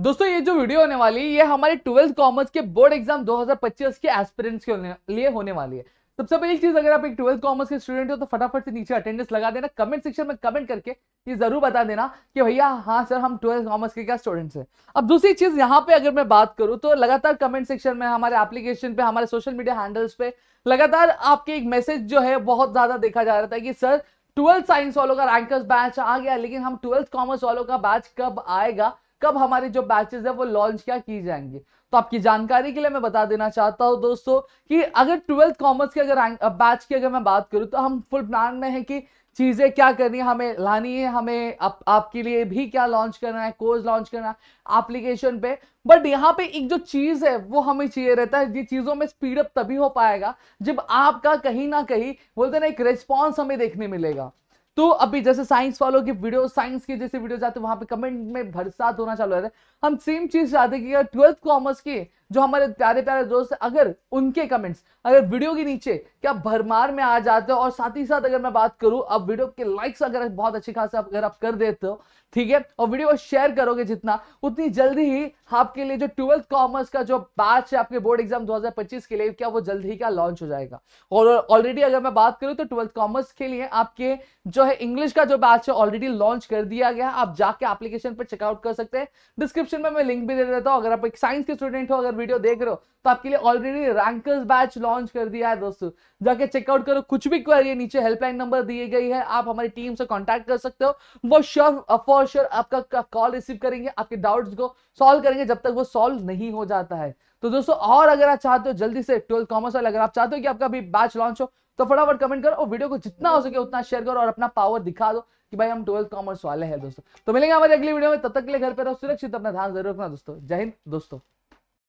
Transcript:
दोस्तों ये जो वीडियो होने वाली है ये हमारे ट्वेल्थ कॉमर्स के बोर्ड एग्जाम 2025 के एस्पिरेंट्स के लिए होने वाली है सबसे पहली चीज अगर आप एक ट्वेल्थ कॉमर्स के स्टूडेंट हो तो फटाफट से नीचे अटेंडेंस लगा देना कमेंट सेक्शन में कमेंट करके ये जरूर बता देना कि भैया हाँ सर हम ट्वेल्थ कॉमर्स के क्या स्टूडेंट्स हैं अब दूसरी चीज यहाँ पे अगर मैं बात करूँ तो लगातार कमेंट सेक्शन में हमारे एप्लीकेशन पे हमारे सोशल मीडिया हैंडल्स पे लगातार आपके एक मैसेज जो है बहुत ज्यादा देखा जा रहा था कि सर ट्वेल्थ साइंस वालों का रैंकर्स बैच आ गया लेकिन हम ट्वेल्थ कॉमर्स वालों का बैच कब आएगा कब हमारे जो बैचेस है वो लॉन्च क्या की जाएंगे तो आपकी जानकारी के लिए मैं बता देना चाहता हूँ दोस्तों कि अगर ट्वेल्थ कॉमर्स के अगर बैच की अगर मैं बात करूँ तो हम फुल प्लान में है कि चीज़ें क्या करनी है हमें लानी है हमें आप, आपके लिए भी क्या लॉन्च करना है कोर्स लॉन्च करना है एप्लीकेशन पे बट यहाँ पे एक जो चीज़ है वो हमें चाहिए रहता है ये चीज़ों में स्पीडअप तभी हो पाएगा जब आपका कहीं ना कहीं बोलते ना एक रिस्पॉन्स हमें देखने मिलेगा तो अभी जैसे साइंस वालों की वीडियो साइंस की जैसे वीडियो जाते हैं वहां पे कमेंट में भरसात होना चालू रहता है हम सेम चीज चाहते कि ट्वेल्थ कॉमर्स के जो हमारे प्यारे प्यारे दोस्त अगर उनके कमेंट्स अगर वीडियो के नीचे क्या भरमार में आ जाते हो और साथ ही साथ अगर मैं बात करूं अब वीडियो के लाइक्स अगर बहुत अच्छी खास अगर आप कर देते हो ठीक है और वीडियो को शेयर करोगे जितना उतनी जल्दी ही आपके लिए जो ट्वेल्थ कॉमर्स का जो बैच है आपके बोर्ड एग्जाम 2025 के लिए क्या वो जल्द ही क्या लॉन्च हो जाएगा और ऑलरेडी अगर मैं बात करूं तो ट्वेल्थ कॉमर्स के लिए आपके जो है इंग्लिश का जो बैच है ऑलरेडी लॉन्च कर दिया गया आप जाके एप्लीकेशन पर चेकआउट कर सकते हैं डिस्क्रिप्शन में मैं लिंक भी दे देता हूँ अगर आप एक साइंस के स्टूडेंट हो अगर वीडियो देख रहे हो तो आपके लिए ऑलरेडी रैंकर्स बैच लॉन्च कर दिया है दोस्तों जाके चेकआउट करो कुछ भी क्वेरी है नीचे हेल्पलाइन नंबर दिए गई है आप हमारी टीम से कांटेक्ट कर सकते हो वो श्योर फॉर श्योर आपका कॉल रिसीव करेंगे आपके डाउट्स को सॉल्व करेंगे जब तक वो सॉल्व नहीं हो जाता है तो दोस्तों और अगर आप चाहते हो जल्दी से ट्वेल्थ कॉमर्स वाले अगर आप चाहते हो कि आपका भी बैच लॉन्च हो तो फटाफट कमेंट करो और वीडियो को जितना हो सके उतना शेयर करो और अपना पावर दिखा दो कि भाई हम ट्वेल्थ कॉमर्स वाले हैं दोस्तों तो मिलेंगे हमारे अगली वीडियो में तब तक के लिए घर पर रहो सुरक्षित अपना ध्यान जरूर रखना दोस्तों जय हिंद दोस्तों